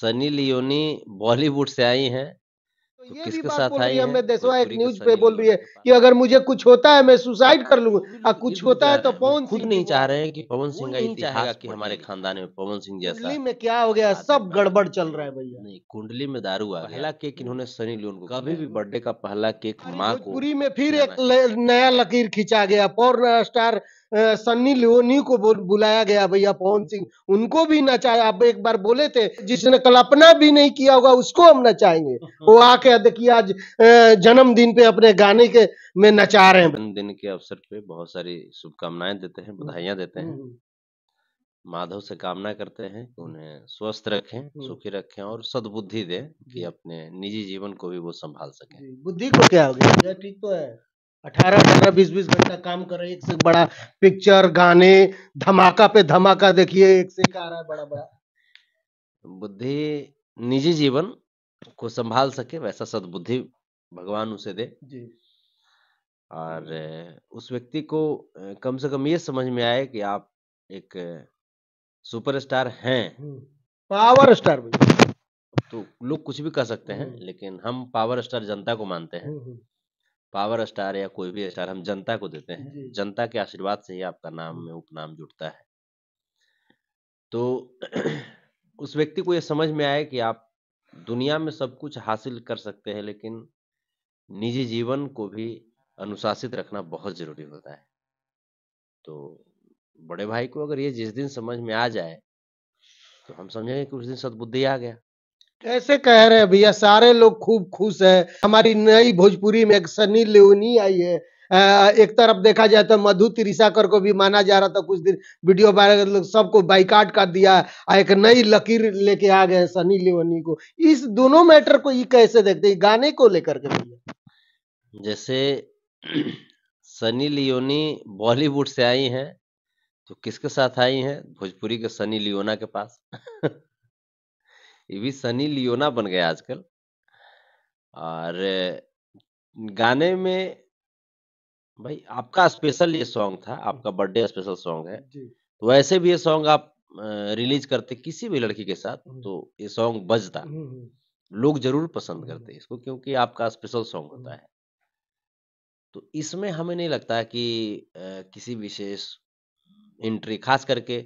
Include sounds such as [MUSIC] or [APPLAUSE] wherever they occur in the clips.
Sunny Leone Bollywood से आई हैं तो, तो ये भी बात एक न्यूज पे बोल रही है कि अगर मुझे कुछ होता है मैं सुसाइड कर लूंगा हाँ, कुछ होता है तो पवन खुद नहीं चाह रहे हैं कि पवन सिंह का इतिहास कि हमारे खानदान में पवन सिंह जैसा कुंडली में क्या हो गया सब गड़बड़ चल रहा है भैया नहीं कुंडली में दारू आ पहला केक हम्म। इन्होंने सनी लियोन को कभी भी बर्थडे का पहला केक माँ को पूरी में फिर एक नया लकीर खिंचा गया पोर्न स्टार सन्नी लियोनी को बुलाया गया भैया पवन सिंह उनको भी नचाया आप एक बार बोले थे जिसने कल्पना भी नहीं किया होगा उसको हम नचाएंगे वो आके देखिए आज जन्मदिन पे अपने गाने के में नचा रहे हैं जन्मदिन के अवसर पे बहुत सारी शुभकामनाएं देते हैं बधाइयां देते हैं हम्म। माधव से कामना करते हैं उन्हें स्वस्थ रखें हम्म। सुखी रखें और सद्बुद्धि दें कि अपने निजी जीवन को भी वो संभाल सके बुद्धि को क्या हो गया ठीक तो है अठारह अठारह बीस बीस घंटा काम कर रहे एक से बड़ा पिक्चर गाने धमाका पे धमाका देखिए एक से एक आ रहा है बड़ा बड़ा बुद्धि निजी जीवन को संभाल सके वैसा सदबुद्धि भगवान उसे दे जी और उस व्यक्ति को कम से कम ये समझ में आए कि आप एक सुपरस्टार हैं पावर हम्म। स्टार तो लोग कुछ भी कर सकते हैं हम्म। लेकिन हम पावर स्टार जनता को मानते हैं हम्म, पावर स्टार या कोई भी स्टार हम जनता को देते हैं जनता के आशीर्वाद से ही आपका नाम हाँ। में उपनाम जुड़ता है तो [CLEARS THROAT] उस व्यक्ति को यह समझ में आए कि आप दुनिया में सब कुछ हासिल कर सकते हैं लेकिन निजी जीवन को भी अनुशासित रखना बहुत जरूरी होता है तो बड़े भाई को अगर ये जिस दिन समझ में आ जाए तो हम समझेंगे कि उस दिन सदबुद्धि आ गया कैसे कह रहे हैं भैया सारे लोग खूब खुश है हमारी नई भोजपुरी में एक सनी लेनी आई है एक तरफ देखा जाए तो मधु त्रिशाकर को भी माना जा रहा था कुछ दिन वीडियो वायरल सबको बाइकाट कर दिया एक नई लकीर लेके आ गए सनी लेवनी को इस दोनों मैटर को ये कैसे देखते हैं गाने को लेकर के जैसे [CLEARS THROAT] सनी लियोनी बॉलीवुड से आई हैं तो किसके साथ आई हैं भोजपुरी के सनी लियोना के पास [LAUGHS] ये भी सनी लियोना बन गया आजकल और गाने में भाई आपका स्पेशल ये सॉन्ग था आपका बर्थडे स्पेशल सॉन्ग है तो वैसे भी ये सॉन्ग आप रिलीज करते किसी भी लड़की के साथ तो ये सॉन्ग बजता लोग जरूर पसंद करते इसको क्योंकि आपका स्पेशल सॉन्ग होता है तो इसमें हमें नहीं लगता कि किसी विशेष एंट्री खास करके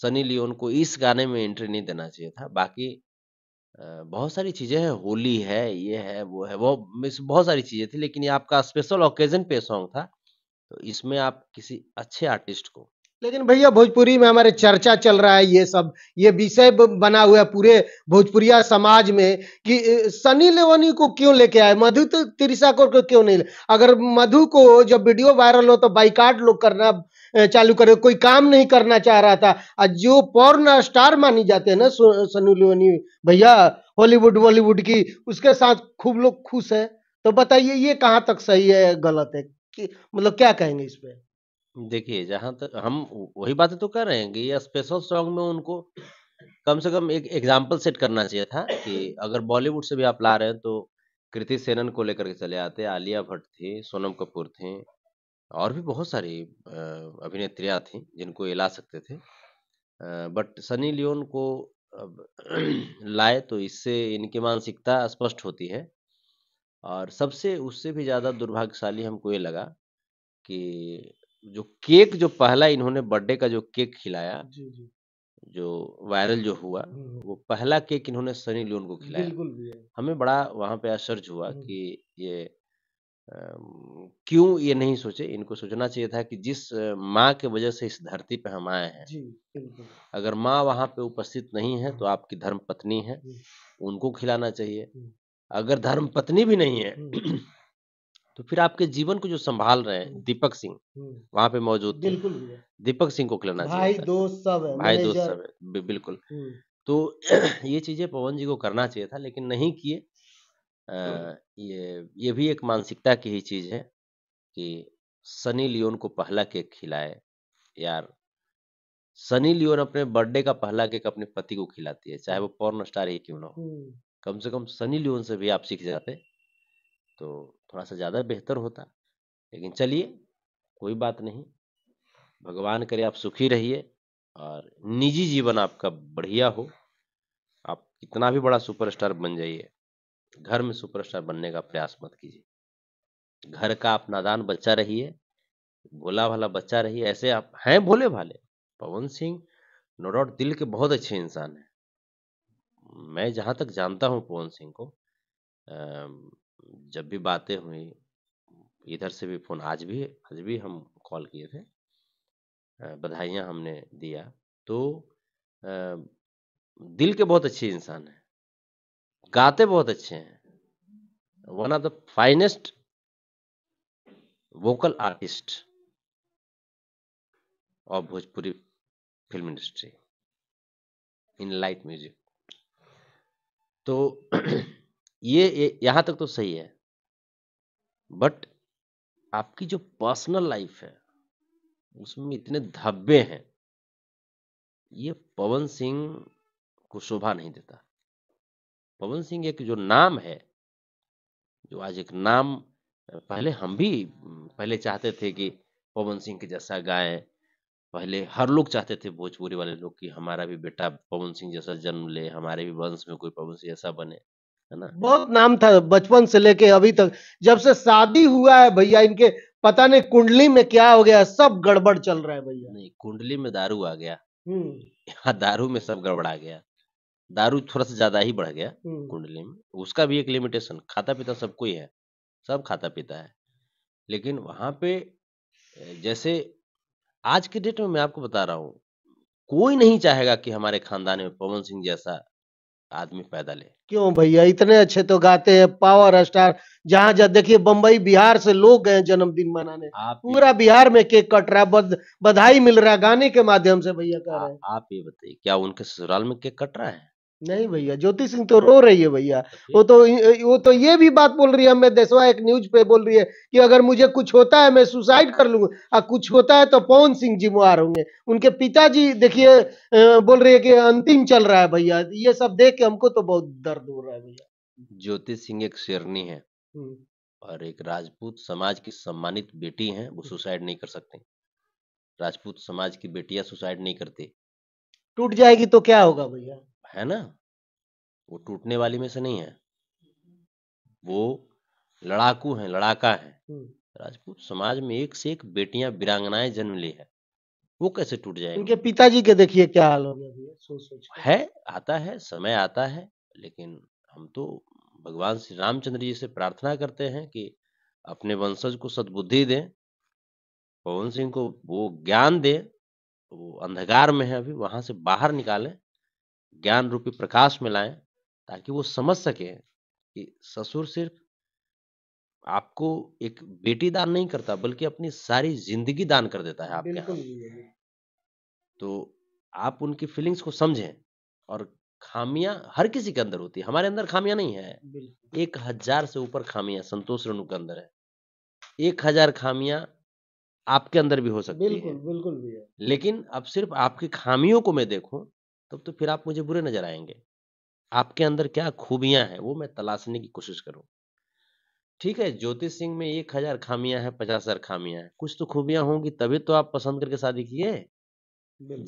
सनी लियोन को इस गाने में एंट्री नहीं देना चाहिए था बाकी बहुत सारी चीज़ें हैं, होली है, ये है, वो है, वो मिस बहुत सारी चीज़ें थी लेकिन ये आपका स्पेशल ओकेजन पे सॉन्ग था। तो इसमें आप किसी अच्छे आर्टिस्ट को लेकिन भैया भोजपुरी में हमारे चर्चा चल रहा है ये सब ये विषय बना हुआ है पूरे भोजपुरिया समाज में कि सनी लेवनी को क्यों लेके आए मधु तो तिरिशा कौर को क्यों नहीं अगर मधु को जब वीडियो वायरल हो तो बाइकाट लोग करना चालू करे कोई काम नहीं करना चाह रहा था आज जो पौर्ण स्टार मानी जाते हैं ना सनी लेवनी भैया हॉलीवुड बॉलीवुड की उसके साथ खूब लोग खुश है तो बताइए ये कहाँ तक सही है गलत है मतलब क्या कहेंगे इस पर देखिए, जहां तक हम वही बातें तो कर रहे हैं कि स्पेशल सॉन्ग में उनको कम से कम एक एग्ज़ाम्पल सेट करना चाहिए था कि अगर बॉलीवुड से भी आप ला रहे हैं तो कृति सेनन को लेकर के चले आते, आलिया भट्ट थी, सोनम कपूर थे और भी बहुत सारी अभिनेत्रियां थी जिनको ये ला सकते थे। बट सनी लियोन को [CLEARS THROAT] लाए तो इससे इनकी मानसिकता स्पष्ट होती है और सबसे उससे भी ज़्यादा दुर्भाग्यशाली हमको ये लगा कि जो केक जो पहला इन्होंने बर्थडे का जो केक खिलाया जी जी जो वायरल जो हुआ वो पहला केक इन्होंने सनी लियोन को खिलाया बिल्कुल हाँ। हमें बड़ा वहां पे आश्चर्य हुआ कि ये क्यों ये नहीं सोचे इनको सोचना चाहिए था कि जिस माँ के वजह से इस धरती पे हम आए हैं अगर माँ वहां पे उपस्थित नहीं है तो आपकी धर्म पत्नी है उनको खिलाना चाहिए अगर धर्म पत्नी भी नहीं है तो फिर आपके जीवन को जो संभाल रहे हैं दीपक सिंह वहां पे मौजूद थे दीपक सिंह को खिलाना चाहिए भाई दोस्त सब है भाई दोस्त सब है बिल्कुल तो [CLEARS THROAT] ये चीजें पवन जी को करना चाहिए था लेकिन नहीं किए ये ये भी एक मानसिकता की ही चीज है कि सनी लियोन को पहला केक खिलाए यार सनी लियोन अपने बर्थडे का पहला केक अपने पति को खिलाती है चाहे वो पोर्न स्टार ही क्यों ना हो कम से कम सनी लियोन से भी आप सीख जाते तो थोड़ा सा ज़्यादा बेहतर होता लेकिन चलिए कोई बात नहीं भगवान करे आप सुखी रहिए और निजी जीवन आपका बढ़िया हो आप कितना भी बड़ा सुपरस्टार बन जाइए घर में सुपरस्टार बनने का प्रयास मत कीजिए घर का आप नादान बच्चा रहिए भोला भाला बच्चा रहिए ऐसे आप हैं भोले भाले पवन सिंह नो डाउट दिल के बहुत अच्छे इंसान हैं मैं जहाँ तक जानता हूँ पवन सिंह को जब भी बातें हुई इधर से भी फ़ोन आज भी आज भी हम कॉल किए थे बधाइयाँ हमने दिया तो दिल के बहुत अच्छे इंसान हैं गाते बहुत अच्छे हैं one of the finest vocal artist of Bhojpuri film industry in light music तो [CLEARS THROAT] ये यहां यहाँ तक तो सही है बट आपकी जो पर्सनल लाइफ है उसमें इतने धब्बे हैं ये पवन सिंह को शोभा नहीं देता पवन सिंह एक जो नाम है जो आज एक नाम पहले हम भी पहले चाहते थे कि पवन सिंह के जैसा गाएं पहले हर लोग चाहते थे भोजपुरी वाले लोग कि हमारा भी बेटा पवन सिंह जैसा जन्म ले हमारे भी वंश में कोई पवन सिंह जैसा बने है ना बहुत नाम था बचपन से लेके अभी तक जब से शादी हुआ है भैया इनके पता नहीं कुंडली में क्या हो गया सब गड़बड़ चल रहा है भैया नहीं कुंडली में दारू आ गया यहाँ हम्म। दारू में सब गड़बड़ आ गया दारू थोड़ा सा ज्यादा ही बढ़ गया हम्म। कुंडली में उसका भी एक लिमिटेशन खाता पीता सब कोई है सब खाता पीता है लेकिन वहां पे जैसे आज के डेट में मैं आपको बता रहा हूँ कोई नहीं चाहेगा कि हमारे खानदान में पवन सिंह जैसा आदमी पैदा ले क्यों भैया इतने अच्छे तो गाते हैं पावर स्टार जहाँ जहाँ देखिए बम्बई बिहार से लोग गए जन्मदिन मनाने पूरा बिहार में केक कट रहा बद, बधाई मिल रहा है गाने के माध्यम से भैया कह रहे हैं आप ये बताइए क्या उनके ससुराल में केक कट रहा है नहीं भैया ज्योति सिंह तो रो रही है भैया वो तो वो तो ये भी बात बोल रही है हमें देशवा एक न्यूज पे बोल रही है कि अगर मुझे कुछ होता है मैं सुसाइड कर लूंगा और कुछ होता है तो पवन सिंह जी मुहार होंगे उनके पिताजी देखिए बोल रही है कि अंतिम चल रहा है भैया ये सब देख के हमको तो बहुत दर्द हो रहा है भैया ज्योति सिंह एक शेरनी है हम्म। और एक राजपूत समाज की सम्मानित बेटी है वो हम्म। सुसाइड नहीं कर सकते राजपूत समाज की बेटियां सुसाइड नहीं करती टूट जाएगी तो क्या होगा भैया है ना वो टूटने वाली में से नहीं है वो लड़ाकू है लड़ाका है राजपूत समाज में एक से एक बेटियां बिरांगनाएं जन्म ली है वो कैसे टूट जाए उनके पिताजी के देखिए क्या हाल हो गया सोच सोच है आता है समय आता है लेकिन हम तो भगवान श्री रामचंद्र जी से प्रार्थना करते हैं कि अपने वंशज को सद्बुद्धि दे पवन सिंह को वो ज्ञान दे वो अंधकार में है अभी वहां से बाहर निकालें ज्ञान रूपी प्रकाश में लाएं ताकि वो समझ सके कि ससुर सिर्फ आपको एक बेटी दान नहीं करता बल्कि अपनी सारी जिंदगी दान कर देता है आपके तो आप उनकी फीलिंग्स को समझें और खामियां हर किसी के अंदर होती है हमारे अंदर खामियां नहीं है एक हजार से ऊपर खामियां संतोष रेणु के अंदर है एक हजार खामियां आपके अंदर भी हो सकती बिल्कुल, है बिल्कुल भी है लेकिन अब सिर्फ आपकी खामियों को मैं देखूं तब तो फिर आप मुझे बुरे नजर आएंगे आपके अंदर क्या खूबियां हैं वो मैं तलाशने की कोशिश करूं ठीक है ज्योतिष सिंह में एक हजार खामियां हैं पचास हजार खामियां हैं कुछ तो खूबियां होंगी तभी तो आप पसंद करके शादी किए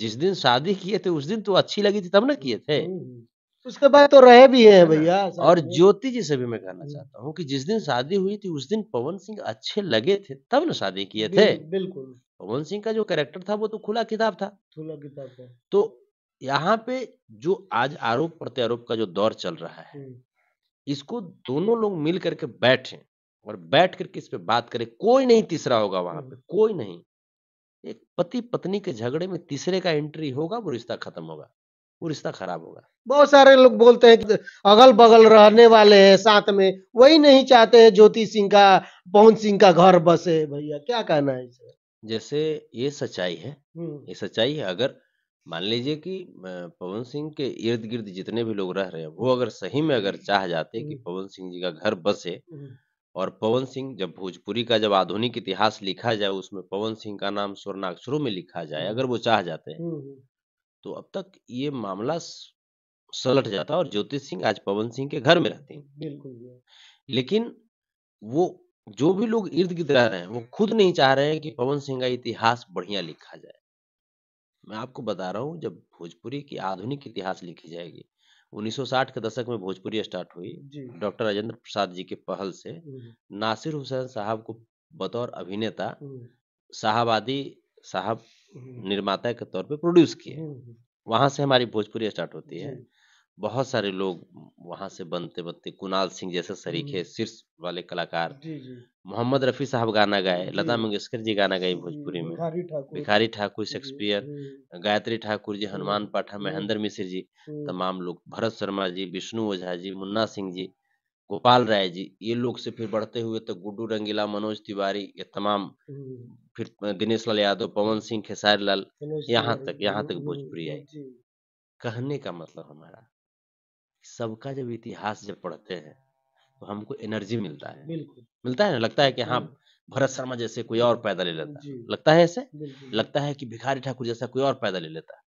जिस दिन शादी किए थे उस दिन तो अच्छी लगी थी तब ना किए थे हम्म, उसके बाद तो रहे भी है भैया और ज्योति जी से भी मैं कहना हम्म। चाहता हूँ कि जिस दिन शादी हुई थी उस दिन पवन सिंह अच्छे लगे थे तब ना शादी किए थे बिल्कुल पवन सिंह का जो कैरेक्टर था वो तो खुला किताब था खुला किताब था तो यहाँ पे जो आज आरोप प्रत्यारोप का जो दौर चल रहा है इसको दोनों लोग मिल करके बैठे और बैठ करके इस पे बात करें कोई नहीं तीसरा होगा वहां पे कोई नहीं एक पति पत्नी के झगड़े में तीसरे का एंट्री होगा वो रिश्ता खत्म होगा वो रिश्ता खराब होगा बहुत सारे लोग बोलते हैं कि तो अगल बगल रहने वाले हैं साथ में वही नहीं चाहते हैं ज्योति सिंह का पवन सिंह का घर बसे भैया क्या कहना है इसे जैसे ये सच्चाई है ये सच्चाई है अगर मान लीजिए कि पवन सिंह के इर्द-गिर्द जितने भी लोग रह रहे हैं, वो अगर सही में अगर हम्म, चाह जाते कि हम्म। पवन सिंह जी का घर बसे हम्म। और पवन सिंह जब भोजपुरी का जब आधुनिक इतिहास लिखा जाए, उसमें पवन सिंह का नाम स्वर्णाक्षरों में लिखा जाए, अगर वो चाह जाते हैं, तो अब तक ये मामला सलट जाता और ज्योतिष सिंह आज पवन सिंह के घर में रहते हैं बिल्कुल। लेकिन वो जो भी लोग इर्द-गिर्द रह रहे हैं, वो खुद नहीं चाह रहे हैं कि पवन सिंह का इतिहास बढ़िया लिखा जाए। मैं आपको बता रहा हूँ जब भोजपुरी की आधुनिक इतिहास लिखी जाएगी 1960 के दशक में भोजपुरी स्टार्ट हुई डॉक्टर राजेंद्र प्रसाद जी के पहल से नासिर हुसैन साहब को बतौर अभिनेता साहबादी साहब निर्माता के तौर पे प्रोड्यूस किए वहां से हमारी भोजपुरी स्टार्ट होती है बहुत सारे लोग वहां से बनते बनते कुणाल सिंह जैसे सरीखे हम्म। शीर्ष वाले कलाकार मोहम्मद रफ़ी साहब गाना गाए लता मंगेशकर जी गाना गाई भोजपुरी में भिखारी ठाकुर शेक्सपियर गायत्री ठाकुर जी हम्म, हनुमान पाठा हम्म। महेंद्र मिश्र जी तमाम लोग भरत शर्मा जी विष्णु ओझा जी मुन्ना सिंह जी गोपाल राय जी ये लोग से फिर बढ़ते हुए तो गुड्डू रंगीला मनोज तिवारी ये तमाम फिर दिनेश लाल यादव पवन सिंह खेसारी लाल यहाँ तक यहाँ तक भोजपुरी आई कहने का मतलब हमारा सबका जब इतिहास जब पढ़ते हैं तो हमको एनर्जी मिलता है मिलता है ना लगता है कि हाँ भरत शर्मा जैसे कोई और पैदा ले लेता लगता है ऐसे लगता है कि भिखारी ठाकुर जैसा कोई और पैदा ले लेता